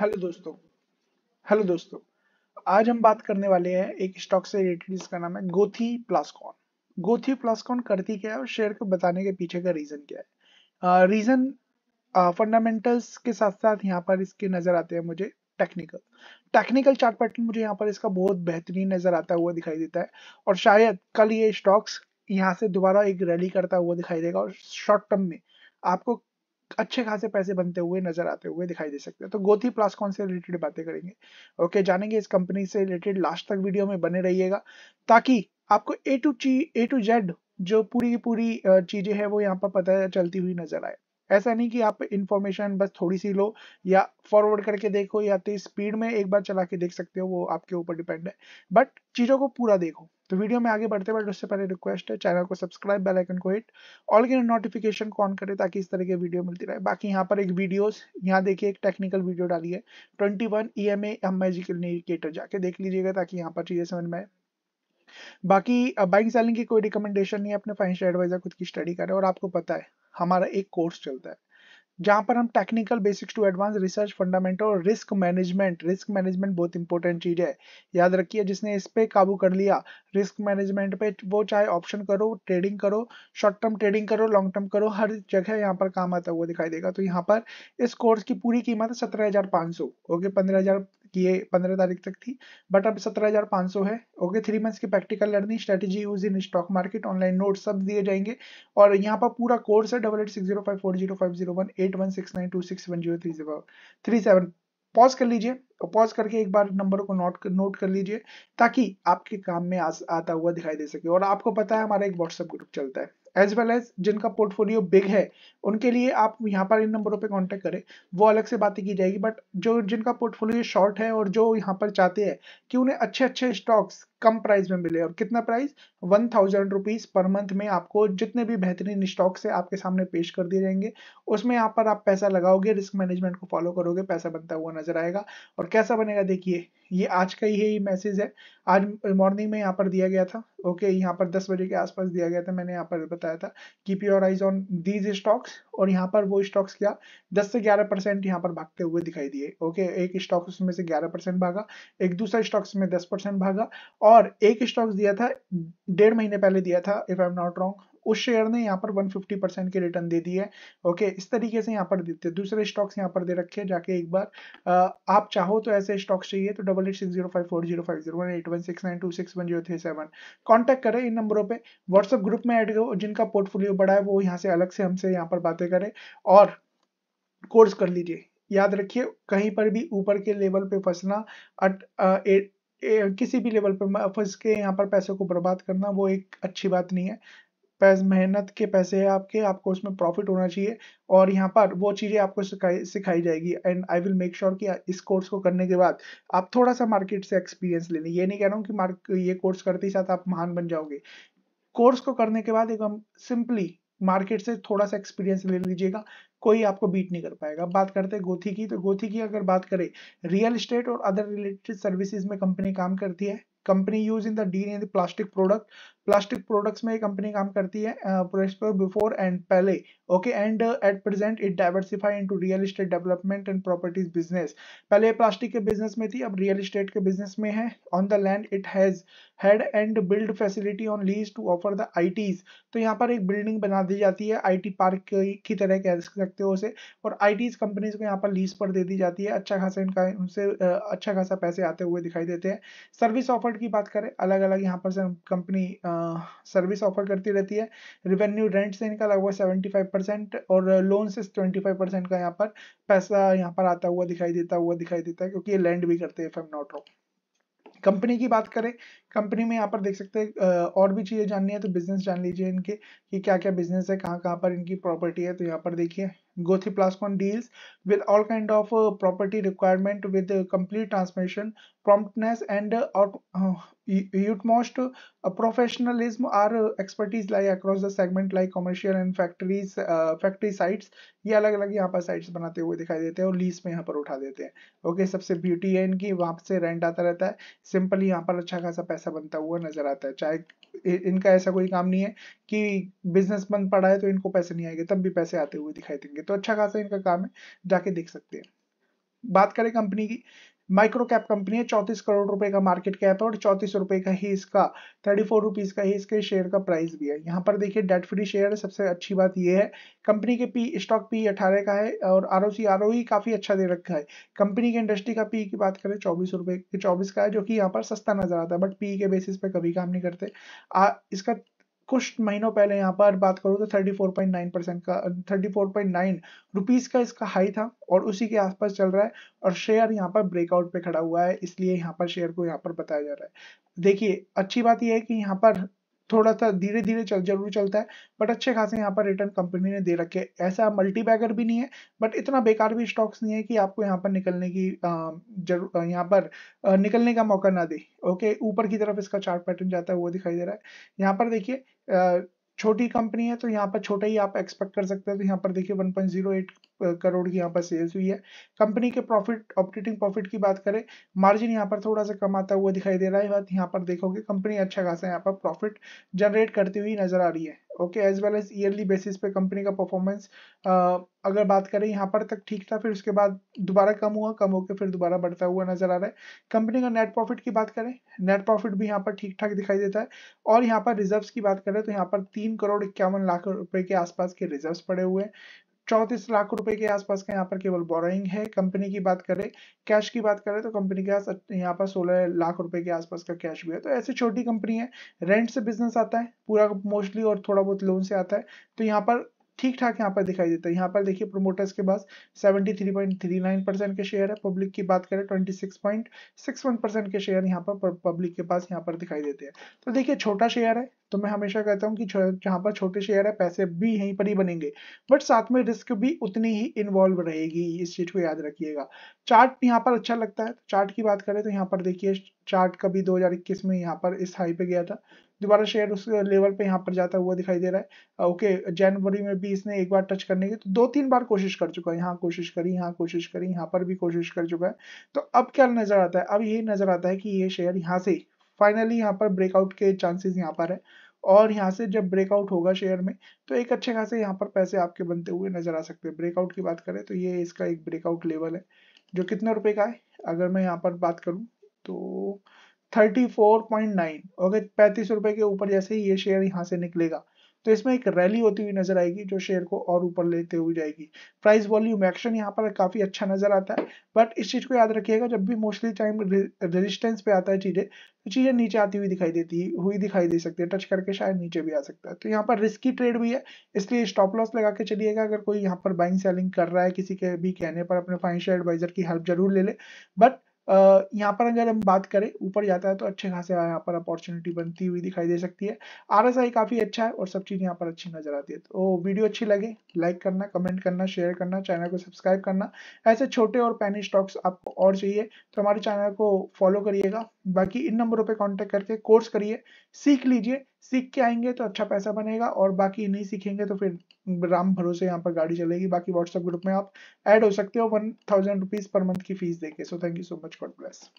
hello दोस्तों hello दोस्तों आज हम बात करने वाले हैं एक स्टॉक से रिलेटेड जिसका नाम है गोथी प्लास्कॉन गोथी प्लास्कॉन करती क्या है और शेयर को बताने के पीछे का रीजन क्या है रीजन uh, फंडामेंटल्स uh, के साथ साथ यहाँ पर इसके नजर आते हैं मुझे टेक्निकल टेक्निकल चार्ट पैटर्न मुझे यहाँ पर इसका बहुत बेहतरीन नजर आता हुआ दिखाई देता है और शायद कल ये स्टॉक्स यहाँ से दोबारा एक रैली करता हुआ दिखाई देगा और शॉर्ट टर्म में आपको अच्छे खासे पैसे बनते हुए नजर आते हुए दिखाई दे सकते हैं तो गोथी प्लास्कॉन से रिलेटेड बातें करेंगे ओके जानेंगे इस कंपनी से रिलेटेड लास्ट तक वीडियो में बने रहिएगा ताकि आपको ए टू ची ए टू जेड जो पूरी की पूरी चीजें हैं वो यहाँ पर पता चलती हुई नजर आए ऐसा नहीं कि आप इन्फॉर्मेशन बस थोड़ी सी लो या फॉरवर्ड करके देखो या तेज तो स्पीड में एक बार चला के देख सकते हो वो आपके ऊपर डिपेंड है बट चीज़ों को पूरा देखो तो वीडियो में आगे बढ़ते बट उससे पहले रिक्वेस्ट है चैनल को सब्सक्राइब बेल आइकन को हिट ऑल के नोटिफिकेशन को ऑन करें ताकि इस तरह की वीडियो मिलती रहे बाकी यहाँ पर एक वीडियो यहाँ देखिए एक टेक्निकल वीडियो डाली है twenty one E M A indicator जाके देख लीजिएगा ताकि यहाँ पर चीज़ें समझ में बाकी बाइक सेलिंग की कोई रिकमेंडेशन नहीं है अपने फाइनेंशियल एडवाइजर खुद की स्टडी करें और आपको पता है हमारा एक कोर्स चलता है जहां पर हम technical basics to advance research fundamental और रिस्क मैनेजमेंट रिस्क मैनेजमेंट बहुत इंपॉर्टेंट चीज है याद रखिए जिसने इस पे काबू कर लिया रिस्क मैनेजमेंट पे वो चाहे ऑप्शन करो ट्रेडिंग करो शॉर्ट टर्म ट्रेडिंग करो लॉन्ग टर्म करो हर जगह यहाँ पर काम आता हुआ दिखाई देगा तो यहाँ पर इस कोर्स की पूरी कीमत है सत्रह ओके पंद्रह कि ये पंद्रह तारीख तक थी बट अब सत्रह हजार पाँच सौ है ओके थ्री मंथ्स की practical learning strategy use in stock market online note सब दिए जाएंगे और यहाँ पर पूरा कोर्स है double eight six zero five four zero five zero one eight one six nine two six one zero three zero three seven pause कर लीजिए पॉज तो करके एक बार नंबर को नोट नोट कर लीजिए ताकि आपके काम में आ, आता हुआ दिखाई दे सके और आपको पता है हमारा एक व्हाट्सएप ग्रुप चलता है एज वेल एज जिनका पोर्टफोलियो बिग है उनके लिए आप यहाँ पर इन नंबरों पे कांटेक्ट करें वो अलग से बातें की जाएगी बट जो जिनका पोर्टफोलियो शॉर्ट है और जो यहाँ पर चाहते हैं कि उन्हें अच्छे अच्छे स्टॉक्स कम प्राइस में मिले और कितना price one thousand rupees per month में आपको जितने भी बेहतरीन स्टॉक्स है आपके सामने पेश कर दिए जाएंगे उसमें यहाँ पर आप पैसा लगाओगे रिस्क मैनेजमेंट को फॉलो करोगे पैसा बनता हुआ नजर आएगा और और कैसा बनेगा देखिए ये आज का ही है ये मैसेज है आज मॉर्निंग में यहाँ पर दिया गया था ओके यहाँ पर 10 बजे के आसपास दिया गया था मैंने यहाँ पर बताया था keep your eyes on these stocks और यहाँ पर वो स्टॉक्स क्या 10 से 11 परसेंट यहाँ पर भागते हुए दिखाई दिए ओके एक स्टॉक उसमें से 11 परसेंट भागा एक दूसरा स्टॉक्स में दस भागा और एक स्टॉक्स दिया था डेढ़ महीने पहले दिया था if I am not wrong उस शेयर ने यहाँ पर 150 परसेंट की रिटर्न दे दी है ओके इस तरीके से यहाँ पर देते हैं दूसरे स्टॉक्स यहाँ पर दे रखे हैं जाके एक बार आ, आप चाहो तो ऐसे स्टॉक्स चाहिए तो double eight six zero five four zero five zero one eight one six nine two six one zero three seven contact करें इन नंबरों पर व्हाट्सअप ग्रुप में एड जिनका पोर्टफोलियो बड़ा है वो यहाँ से अलग से हमसे यहाँ पर बातें करें और कोर्स कर लीजिए याद रखिए कहीं पर भी ऊपर के लेवल पे फंसना अट किसी भी लेवल पे फंस के यहाँ पर पैसे को बर्बाद करना वो एक अच्छी बात नहीं है पैस मेहनत के पैसे हैं आपके आपको उसमें प्रॉफिट होना चाहिए और यहाँ पर वो चीज़ें आपको सिखाई सिखाई जाएगी and I will make sure कि इस कोर्स को करने के बाद आप थोड़ा सा मार्केट से एक्सपीरियंस ले लें ये नहीं कह रहा हूँ कि मार्क ये कोर्स करते ही साथ आप महान बन जाओगे कोर्स को करने के बाद एकदम सिंपली मार्केट से थोड़ा सा एक्सपीरियंस ले लीजिएगा कोई आपको बीट नहीं कर पाएगा बात करते हैं गोथी की तो गोथी की अगर बात करें रियल इस्टेट और अदर रिलेटेड सर्विसेज में कंपनी काम करती है company use in the D in the plastic product plastic products में कंपनी काम करती है बिफोर एंड पहले okay and at present it diversify into real estate development and properties business पहले प्लास्टिक के बिजनेस में थी अब रियल एस्टेट के बिजनेस में है on the land it has head and build facility on lease to offer the I तो यहाँ पर एक बिल्डिंग बना दी जाती है आई पार्क की तरह कह सकते हो उसे और आईटीज कंपनीज को यहाँ पर लीज पर दे दी जाती है अच्छा खासा इनका उनसे अच्छा खासा पैसे आते हुए दिखाई देते हैं सर्विस ऑफर प्रोडक्ट की बात करें अलग अलग यहाँ पर कंपनी सर्विस ऑफर करती रहती है रिवेन्यू रेंट से इनका लगभग सेवेंटी फाइव परसेंट और लोन से ट्वेंटी फाइव परसेंट का यहाँ पर पैसा यहाँ पर आता हुआ दिखाई देता हुआ दिखाई देता है क्योंकि ये लैंड भी करते हैं नॉट रॉन्ग कंपनी की बात करें कंपनी में यहाँ पर देख सकते हैं और भी चीज़ें जाननी है तो बिजनेस जान लीजिए इनके कि क्या क्या बिजनेस है कहाँ कहाँ पर इनकी प्रॉपर्टी है तो यहाँ पर देखिए Gothiplascon deals with all kind of uh, property requirement with the uh, complete transmission, promptness and uh, out, utmost uh, professionalism or uh, expertise like across the segment like commercial and factories uh, factory sites ye alag alag yahan par sites banate hue dikhai dete hain aur lease mein yahan par utha dete hain okay sabse beauty hai inki wahan se rent aata rehta hai simply yahan par acha khasa paisa banta hua nazar aata hai chahe इनका ऐसा कोई काम नहीं है कि बंद पड़ा है तो इनको पैसे नहीं आएंगे तब भी पैसे आते हुए दिखाई देंगे तो अच्छा खासा इनका काम है जाके देख सकते हैं बात करें कंपनी की माइक्रो कैप कंपनी है चौतीस करोड़ रुपए का मार्केट कैप है और चौतीस रुपए का ही इसका थर्टी फोर रुपीज का ही इसके शेयर का प्राइस भी है यहाँ पर देखिए डेट फ्री शेयर है सबसे अच्छी बात यह है कंपनी के पी स्टॉक पी अठारह का है और R O C R O ही काफी अच्छा दे रखा है कंपनी के इंडस्ट्री का पी की बात करें चौबीस रुपए चौबीस का है जो कि यहाँ पर सस्ता नजर आता है बट पी के बेसिस पे कभी काम नहीं करते आ, इसका कुछ महीनों पहले यहाँ पर बात करूँ तो 34.9 परसेंट का 34.9 रुपीस का इसका हाई था और उसी के आसपास चल रहा है और शेयर यहाँ पर ब्रेकआउट पे खड़ा हुआ है इसलिए यहाँ पर शेयर को यहाँ पर बताया जा रहा है देखिए अच्छी बात यह है कि यहाँ पर थोड़ा सा धीरे धीरे चल जरूर चलता है बट अच्छे खासे यहाँ पर रिटर्न कंपनी ने दे रखे है ऐसा मल्टी बैगर भी नहीं है बट इतना बेकार भी स्टॉक्स नहीं है कि आपको यहाँ पर निकलने की जरूर यहाँ पर निकलने का मौका ना दे ओके ऊपर की तरफ इसका चार्ट पैटर्न जाता है वो दिखाई दे रहा है यहाँ पर देखिए छोटी कंपनी है तो यहाँ पर छोटा ही आप एक्सपेक्ट कर सकते हैं तो यहाँ पर देखिए 1.08 करोड़ की यहाँ पर सेल्स हुई है कंपनी के प्रॉफिट ऑपरेटिंग प्रॉफिट की बात करें मार्जिन यहाँ पर थोड़ा सा कम आता हुआ दिखाई दे रहा है बात यहाँ पर देखोगे कंपनी अच्छा खासा यहाँ पर प्रॉफिट जनरेट करती हुई नजर आ रही है okay as well as yearly basis पे कंपनी का परफॉर्मेंस अगर बात करें यहाँ पर तक ठीक था फिर उसके बाद दोबारा कम हुआ कम होकर फिर दोबारा बढ़ता हुआ नजर आ रहा है कंपनी का नेट प्रॉफिट की बात करें नेट प्रॉफिट भी यहाँ पर ठीक ठाक दिखाई देता है और यहाँ पर रिजर्व्स की बात करें तो यहाँ पर तीन करोड़ इक्यावन लाख रुपए के आसपास के रिजर्व्स पड़े हुए हैं चौतीस लाख रुपए के आसपास का यहाँ पर केवल बोरोइंग है कंपनी की बात करें कैश की बात करें तो कंपनी के पास यहाँ पर सोलह लाख रुपए के आसपास का कैश भी है तो ऐसी छोटी कंपनी है रेंट से बिजनेस आता है पूरा मोस्टली और थोड़ा बहुत लोन से आता है तो यहाँ पर ठीक ठाक यहाँ पर दिखाई देता है यहाँ पर देखिए प्रोमोटर्स के पास 73.39 परसेंट के शेयर है पब्लिक की बात करें 26.61 परसेंट के शेयर यहाँ पर पब्लिक के पास यहाँ पर दिखाई देते हैं तो देखिए छोटा शेयर है तो मैं हमेशा कहता हूँ कि जहाँ पर छोटे शेयर है पैसे भी यहीं पर ही बनेंगे बट साथ में रिस्क भी उतनी ही इन्वॉल्व रहेगी इस चीज को याद रखिएगा चार्ट यहाँ पर अच्छा लगता है चार्ट की बात करें तो यहाँ पर देखिए चार्ट कभी 2021 में यहाँ पर इस हाई पे गया था दोबारा शेयर उस लेवल पे यहाँ पर जाता हुआ दिखाई दे रहा है ओके जनवरी में भी इसने एक बार टच करने की तो दो तीन बार कोशिश कर चुका है यहाँ कोशिश करी यहाँ कोशिश करी यहाँ पर भी कोशिश कर चुका है तो अब क्या नजर आता है अब ये नजर आता है कि ये शेयर यहाँ से फाइनली यहाँ पर ब्रेकआउट के चांसेस यहाँ पर है और यहाँ से जब ब्रेकआउट होगा शेयर में तो एक अच्छे खासे यहाँ पर पैसे आपके बनते हुए नजर आ सकते हैं ब्रेकआउट की बात करें तो ये इसका एक ब्रेकआउट लेवल है जो कितने रुपए का है अगर मैं यहाँ पर बात करूँ तो thirty four point nine okay पैंतीस रुपए के ऊपर जैसे ही ये शेयर यहाँ से निकलेगा तो इसमें एक रैली होती हुई नजर आएगी जो शेयर को और ऊपर लेते हुए जाएगी प्राइस वॉल्यूम एक्शन यहाँ पर काफी अच्छा नजर आता है बट इस चीज को याद रखिएगा जब भी मोस्टली टाइम रेजिस्टेंस पे आता है चीजें तो चीजें नीचे आती हुई दिखाई देती हुई दिखाई दे सकती है टच करके शायद नीचे भी आ सकता है तो यहाँ पर रिस्की ट्रेड भी है इसलिए स्टॉप लॉस लगा के चलिएगा अगर कोई यहाँ पर बाइंग सेलिंग कर रहा है किसी के भी कहने पर अपने फाइनेंशियल एडवाइजर की हेल्प जरूर ले ले बट यहाँ पर अगर हम बात करें ऊपर जाता है तो अच्छे खासे यहाँ पर अपॉर्चुनिटी बनती हुई दिखाई दे सकती है आई काफी अच्छा है और सब चीज यहाँ पर अच्छी नजर आती है तो वीडियो अच्छी लगे लाइक करना कमेंट करना शेयर करना चैनल को सब्सक्राइब करना ऐसे छोटे और पैनी स्टॉक्स आपको और चाहिए तो हमारे चैनल को फॉलो करिएगा बाकी इन नंबरों पे कांटेक्ट करके कोर्स करिए सीख लीजिए सीख के आएंगे तो अच्छा पैसा बनेगा और बाकी नहीं सीखेंगे तो फिर राम भरोसे यहाँ पर गाड़ी चलेगी बाकी व्हाट्सएप ग्रुप में आप ऐड हो सकते हो one thousand rupees per month की फीस देके so thank you so much God bless